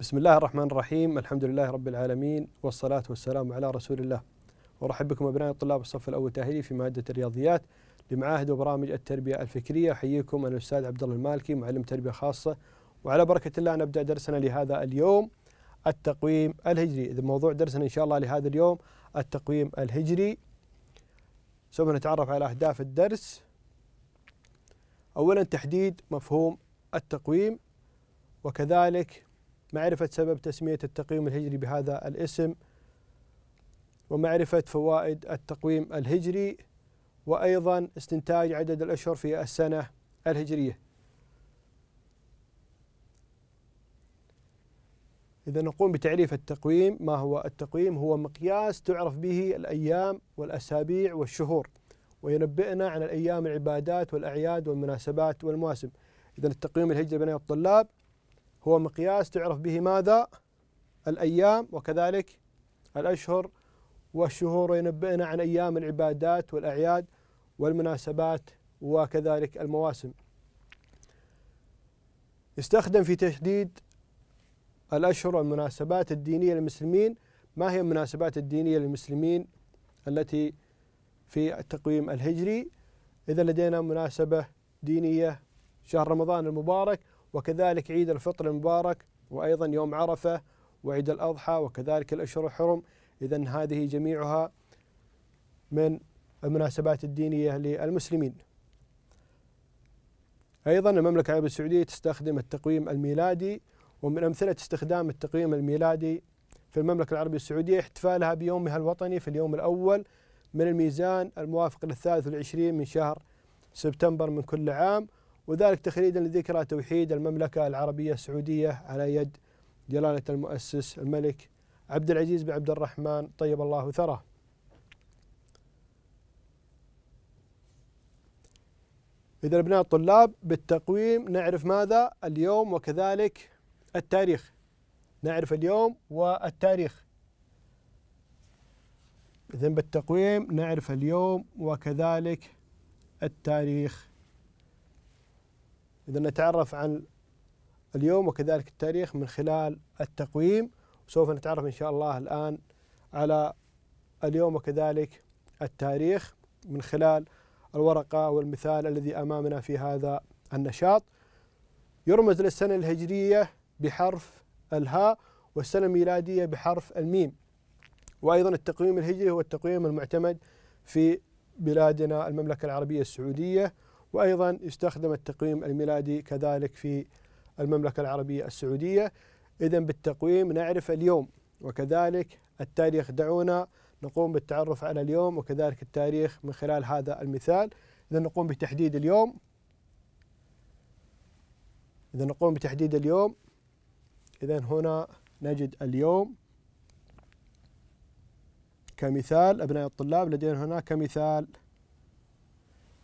بسم الله الرحمن الرحيم الحمد لله رب العالمين والصلاة والسلام على رسول الله ورحب بكم أبناء الطلاب الصف الأول تاهلي في مادة الرياضيات لمعاهد وبرامج التربية الفكرية أحييكم أنا الأستاذ عبد الله المالكي معلم تربية خاصة وعلى بركة الله نبدأ درسنا لهذا اليوم التقويم الهجري إذا موضوع درسنا إن شاء الله لهذا اليوم التقويم الهجري سوف نتعرف على أهداف الدرس أولا تحديد مفهوم التقويم وكذلك معرفة سبب تسمية التقويم الهجري بهذا الاسم ومعرفة فوائد التقويم الهجري وأيضا استنتاج عدد الأشهر في السنة الهجرية إذا نقوم بتعريف التقويم ما هو التقويم هو مقياس تعرف به الأيام والأسابيع والشهور وينبئنا عن الأيام العبادات والأعياد والمناسبات والمواسم إذا التقويم الهجري بين الطلاب هو مقياس تعرف به ماذا الأيام وكذلك الأشهر والشهور وينبئنا عن أيام العبادات والأعياد والمناسبات وكذلك المواسم يستخدم في تحديد الأشهر والمناسبات الدينية للمسلمين ما هي المناسبات الدينية للمسلمين التي في التقويم الهجري إذا لدينا مناسبة دينية شهر رمضان المبارك وكذلك عيد الفطر المبارك وأيضا يوم عرفة وعيد الأضحى وكذلك الأشهر الحرم إذا هذه جميعها من المناسبات الدينية للمسلمين أيضا المملكة العربية السعودية تستخدم التقويم الميلادي ومن أمثلة استخدام التقويم الميلادي في المملكة العربية السعودية احتفالها بيومها الوطني في اليوم الأول من الميزان الموافق للثالث والعشرين من شهر سبتمبر من كل عام وذلك تخليدا لذكرى توحيد المملكة العربية السعودية على يد جلالة المؤسس الملك عبد العزيز بن عبد الرحمن طيب الله ثراه إذا أبناء الطلاب بالتقويم نعرف ماذا اليوم وكذلك التاريخ نعرف اليوم والتاريخ إذا بالتقويم نعرف اليوم وكذلك التاريخ إذا نتعرف عن اليوم وكذلك التاريخ من خلال التقويم سوف نتعرف إن شاء الله الآن على اليوم وكذلك التاريخ من خلال الورقة والمثال الذي أمامنا في هذا النشاط يرمز للسنة الهجرية بحرف الهاء والسنة الميلادية بحرف الميم وأيضا التقويم الهجري هو التقويم المعتمد في بلادنا المملكة العربية السعودية وأيضا يستخدم التقويم الميلادي كذلك في المملكة العربية السعودية إذا بالتقويم نعرف اليوم وكذلك التاريخ دعونا نقوم بالتعرف على اليوم وكذلك التاريخ من خلال هذا المثال إذا نقوم بتحديد اليوم إذا نقوم بتحديد اليوم إذا هنا نجد اليوم كمثال أبناء الطلاب لدينا هنا كمثال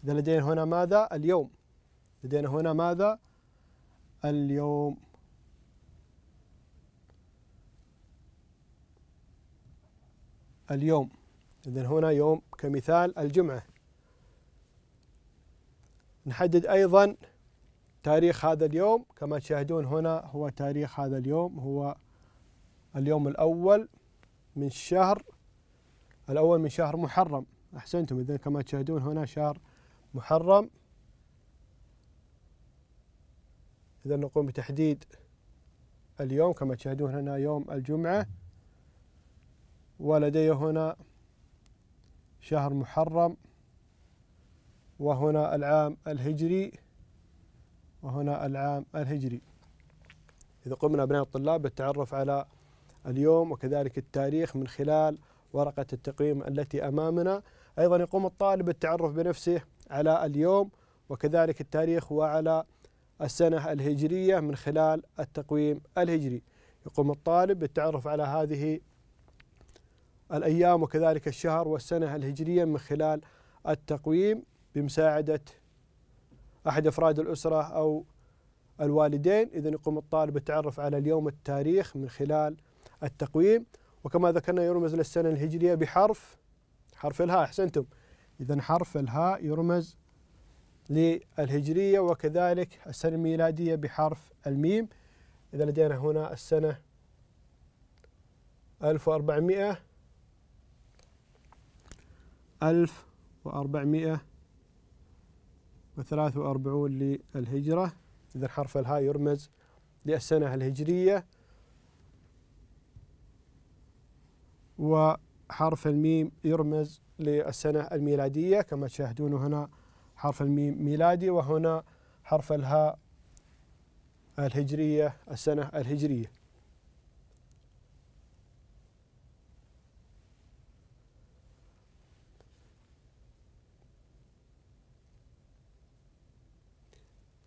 إذا لدينا هنا ماذا؟ اليوم لدينا هنا ماذا؟ اليوم اليوم إذا هنا يوم كمثال الجمعة نحدد أيضا تاريخ هذا اليوم كما تشاهدون هنا هو تاريخ هذا اليوم هو اليوم الأول من الشهر الأول من شهر محرم أحسنتم إذا كما تشاهدون هنا شهر محرم إذا نقوم بتحديد اليوم كما تشاهدون هنا يوم الجمعة ولدي هنا شهر محرم وهنا العام الهجري وهنا العام الهجري إذا قمنا أبناء الطلاب بالتعرف على اليوم وكذلك التاريخ من خلال ورقة التقويم التي أمامنا أيضا يقوم الطالب بالتعرف بنفسه على اليوم وكذلك التاريخ وعلى السنة الهجرية من خلال التقويم الهجري يقوم الطالب بالتعرف على هذه الأيام وكذلك الشهر والسنة الهجرية من خلال التقويم بمساعدة أحد أفراد الأسرة أو الوالدين إذا يقوم الطالب بالتعرف على اليوم التاريخ من خلال التقويم وكما ذكرنا يرمز للسنة الهجرية بحرف حرف الهاء أحسنتم إذا حرف الهاء يرمز للهجرية وكذلك السنة الميلادية بحرف الميم إذا لدينا هنا السنة 1400 1443 للهجرة إذا حرف الهاء يرمز للسنة الهجرية و حرف الميم يرمز للسنة الميلادية كما تشاهدون هنا حرف الميم ميلادي وهنا حرف الهاء الهجرية السنة الهجرية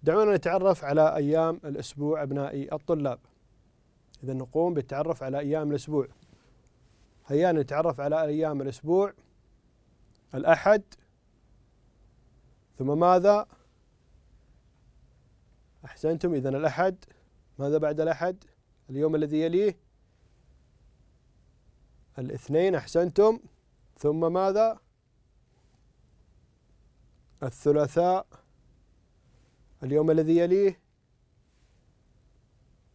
دعونا نتعرف على أيام الأسبوع أبنائي الطلاب إذا نقوم بالتعرف على أيام الأسبوع هيا نتعرف على أيام الأسبوع الأحد ثم ماذا أحسنتم إذا الأحد ماذا بعد الأحد اليوم الذي يليه الاثنين أحسنتم ثم ماذا الثلاثاء اليوم الذي يليه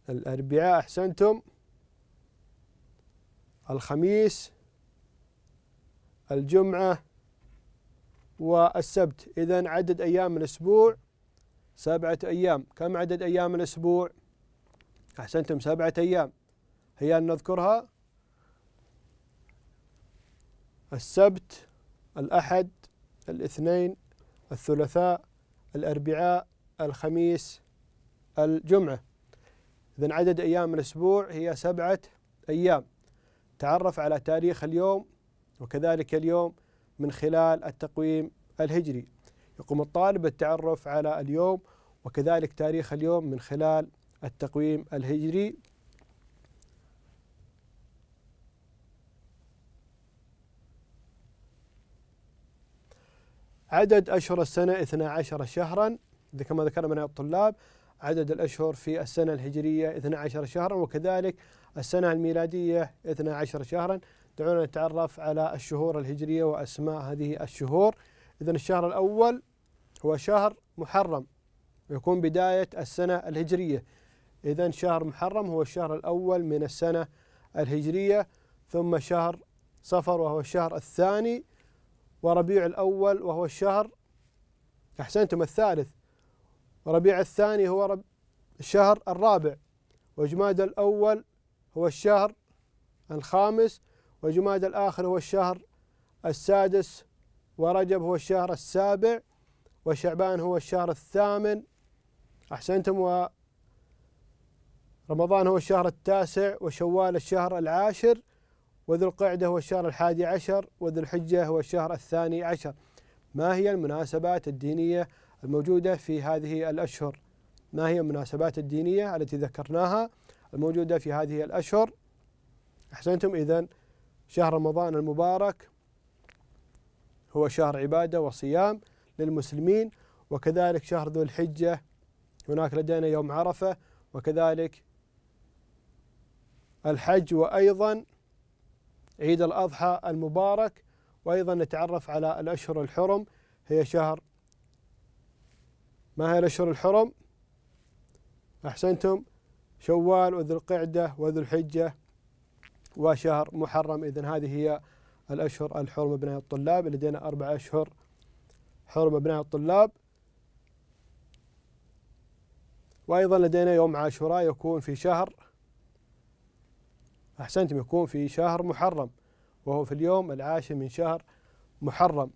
الأربعاء أحسنتم الخميس الجمعة والسبت إذا عدد أيام الأسبوع سبعة أيام كم عدد أيام الأسبوع أحسنتم سبعة أيام هي أن نذكرها السبت الأحد الاثنين الثلاثاء الأربعاء الخميس الجمعة إذا عدد أيام الأسبوع هي سبعة أيام تعرف على تاريخ اليوم وكذلك اليوم من خلال التقويم الهجري يقوم الطالب بالتعرف على اليوم وكذلك تاريخ اليوم من خلال التقويم الهجري عدد أشهر السنة 12 شهرا كما ذكرنا من الطلاب عدد الأشهر في السنة الهجرية 12 شهرا وكذلك السنة الميلادية 12 شهرا دعونا نتعرف على الشهور الهجرية وأسماء هذه الشهور إذا الشهر الأول هو شهر محرم يكون بداية السنة الهجرية إذا شهر محرم هو الشهر الأول من السنة الهجرية ثم شهر صفر وهو الشهر الثاني وربيع الأول وهو الشهر أحسنتم الثالث وربيع الثاني هو رب الشهر الرابع وجماد الأول هو الشهر الخامس وجماد الآخر هو الشهر السادس ورجب هو الشهر السابع وشعبان هو الشهر الثامن أحسنتم و رمضان هو الشهر التاسع وشوال الشهر العاشر وذو القعدة هو الشهر الحادي عشر وذو الحجة هو الشهر الثاني عشر ما هي المناسبات الدينية الموجودة في هذه الأشهر ما هي المناسبات الدينية التي ذكرناها الموجودة في هذه الأشهر أحسنتم إذا شهر رمضان المبارك هو شهر عبادة وصيام للمسلمين وكذلك شهر ذو الحجة هناك لدينا يوم عرفة وكذلك الحج وأيضا عيد الأضحى المبارك وأيضا نتعرف على الأشهر الحرم هي شهر ما هي الأشهر الحرم؟ أحسنتم شوال وذو القعدة وذو الحجة وشهر محرم إذن هذه هي الأشهر الحرمة بناء الطلاب لدينا أربع أشهر حرمة بناء الطلاب وأيضا لدينا يوم عاشوراء يكون في شهر أحسنتم يكون في شهر محرم وهو في اليوم العاشر من شهر محرم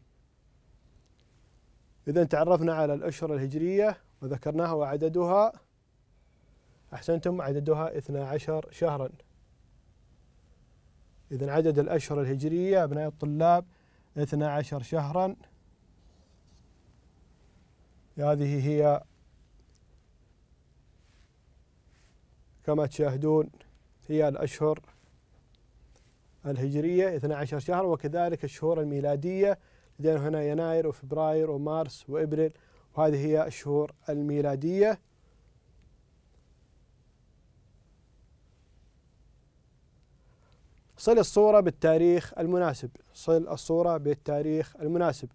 إذا تعرفنا على الأشهر الهجرية وذكرناها وعددها أحسنتم عددها 12 شهرا إذا عدد الأشهر الهجرية أبناء الطلاب 12 شهرا هذه هي كما تشاهدون هي الأشهر الهجرية 12 شهر وكذلك الشهور الميلادية لدينا هنا يناير وفبراير ومارس وإبريل وهذه هي الشهور الميلادية صل الصورة بالتاريخ المناسب صل الصورة بالتاريخ المناسب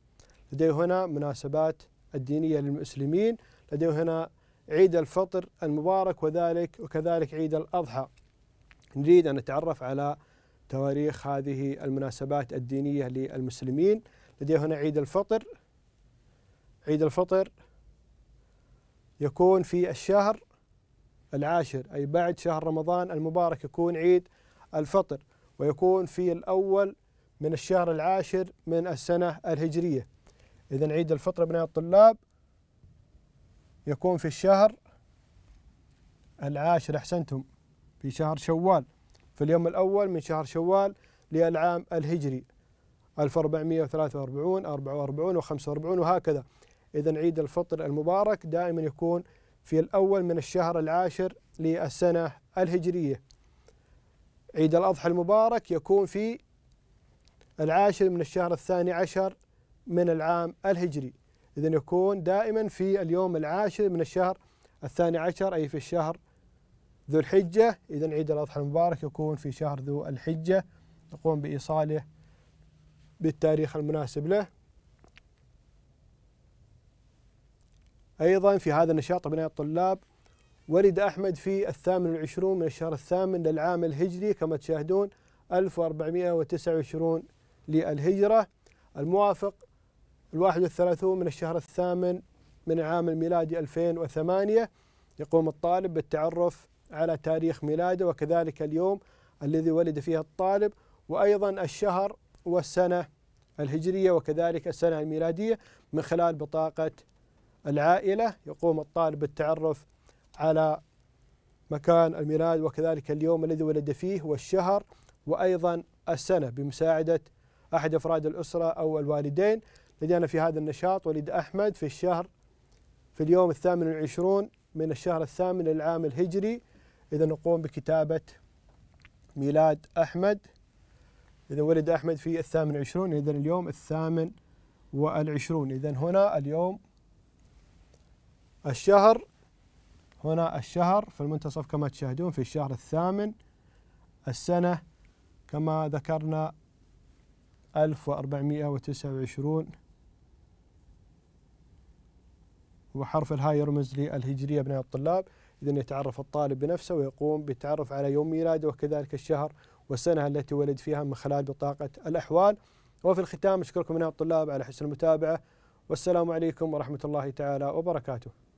لدي هنا مناسبات الدينية للمسلمين لدي هنا عيد الفطر المبارك وذلك وكذلك عيد الأضحى نريد أن نتعرف على تواريخ هذه المناسبات الدينية للمسلمين لدي هنا عيد الفطر عيد الفطر يكون في الشهر العاشر أي بعد شهر رمضان المبارك يكون عيد الفطر ويكون في الأول من الشهر العاشر من السنة الهجرية إذا عيد الفطر بناء الطلاب يكون في الشهر العاشر أحسنتم في شهر شوال في اليوم الأول من شهر شوال للعام الهجري 1443 44 و45 وهكذا إذا عيد الفطر المبارك دائما يكون في الأول من الشهر العاشر للسنة الهجرية عيد الأضحى المبارك يكون في العاشر من الشهر الثاني عشر من العام الهجري إذا يكون دائما في اليوم العاشر من الشهر الثاني عشر أي في الشهر ذو الحجة إذا عيد الأضحى المبارك يكون في شهر ذو الحجة نقوم بإيصاله بالتاريخ المناسب له أيضا في هذا النشاط بناء الطلاب ولد أحمد في الثامن والعشرون من الشهر الثامن للعام الهجري كما تشاهدون 1429 للهجرة الموافق الواحد والثلاثون من الشهر الثامن من العام الميلادي 2008 يقوم الطالب بالتعرف على تاريخ ميلاده وكذلك اليوم الذي ولد فيه الطالب وأيضا الشهر والسنة الهجرية وكذلك السنة الميلادية من خلال بطاقة العائلة يقوم الطالب بالتعرف على مكان الميلاد وكذلك اليوم الذي ولد فيه والشهر وأيضا السنة بمساعدة أحد أفراد الأسرة أو الوالدين لدينا في هذا النشاط ولد أحمد في الشهر في اليوم الثامن والعشرون من الشهر الثامن للعام الهجري إذا نقوم بكتابة ميلاد أحمد إذا ولد أحمد في الثامن والعشرون إذا اليوم الثامن والعشرون إذا هنا اليوم الشهر هنا الشهر في المنتصف كما تشاهدون في الشهر الثامن السنة كما ذكرنا 1429 وحرف الهاء يرمز للهجرية بناء الطلاب إذا يتعرف الطالب بنفسه ويقوم بالتعرف على يوم ميلاده وكذلك الشهر والسنة التي ولد فيها من خلال بطاقة الأحوال وفي الختام أشكركم من الطلاب على حسن المتابعة والسلام عليكم ورحمة الله تعالى وبركاته